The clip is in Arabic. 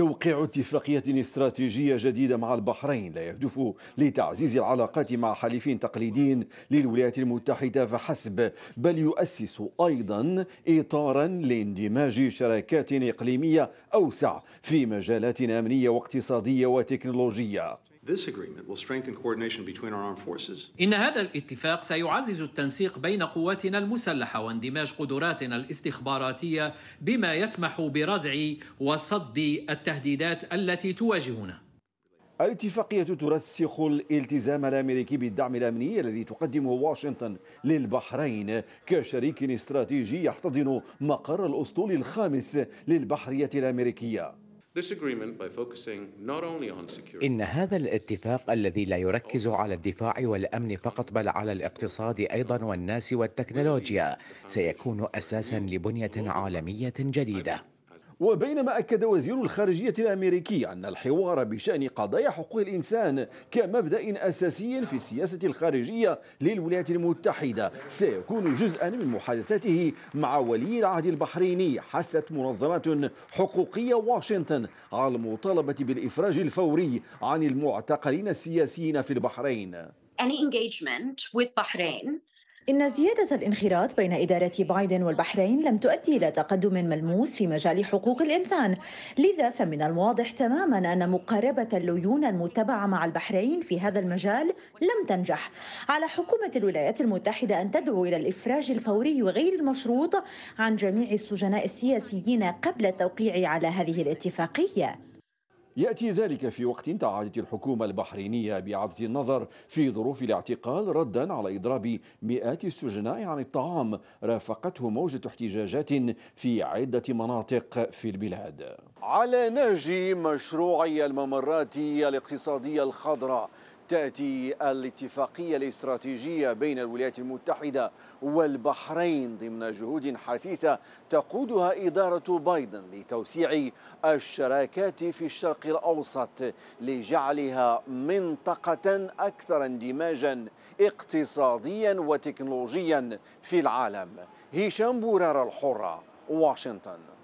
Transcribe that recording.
توقيع اتفاقية استراتيجية جديدة مع البحرين لا يهدف لتعزيز العلاقات مع حليفين تقليديين للولايات المتحدة فحسب بل يؤسس أيضا إطارا لاندماج شراكات إقليمية أوسع في مجالات أمنية واقتصادية وتكنولوجية إن هذا الاتفاق سيعزز التنسيق بين قواتنا المسلحة واندماج قدراتنا الاستخباراتية بما يسمح بردع وصد التهديدات التي تواجهنا الاتفاقية ترسخ الالتزام الأمريكي بالدعم الأمني الذي تقدمه واشنطن للبحرين كشريك استراتيجي يحتضن مقر الأسطول الخامس للبحرية الأمريكية إن هذا الاتفاق الذي لا يركز على الدفاع والأمن فقط بل على الاقتصاد أيضا والناس والتكنولوجيا سيكون أساسا لبنية عالمية جديدة وبينما أكد وزير الخارجية الأمريكي أن الحوار بشأن قضايا حقوق الإنسان كمبدأ أساسي في السياسة الخارجية للولايات المتحدة سيكون جزءا من محادثاته مع ولي العهد البحريني حثت منظمات حقوقية واشنطن على المطالبة بالإفراج الفوري عن المعتقلين السياسيين في البحرين. Any engagement with Bahrain إن زيادة الانخراط بين إدارة بايدن والبحرين لم تؤدي إلى تقدم ملموس في مجال حقوق الإنسان لذا فمن الواضح تماما أن مقاربة الليون المتبعة مع البحرين في هذا المجال لم تنجح على حكومة الولايات المتحدة أن تدعو إلى الإفراج الفوري وغير المشروط عن جميع السجناء السياسيين قبل التوقيع على هذه الاتفاقية يأتي ذلك في وقت تعهدت الحكومة البحرينية بإعادة النظر في ظروف الاعتقال ردا على إضراب مئات السجناء عن الطعام رافقته موجة احتجاجات في عدة مناطق في البلاد على نهج مشروعي الممرات الاقتصادية الخضراء تأتي الاتفاقية الاستراتيجية بين الولايات المتحدة والبحرين ضمن جهود حثيثة تقودها إدارة بايدن لتوسيع الشراكات في الشرق الأوسط لجعلها منطقة أكثر اندماجا اقتصاديا وتكنولوجيا في العالم هشام بورار الحرة واشنطن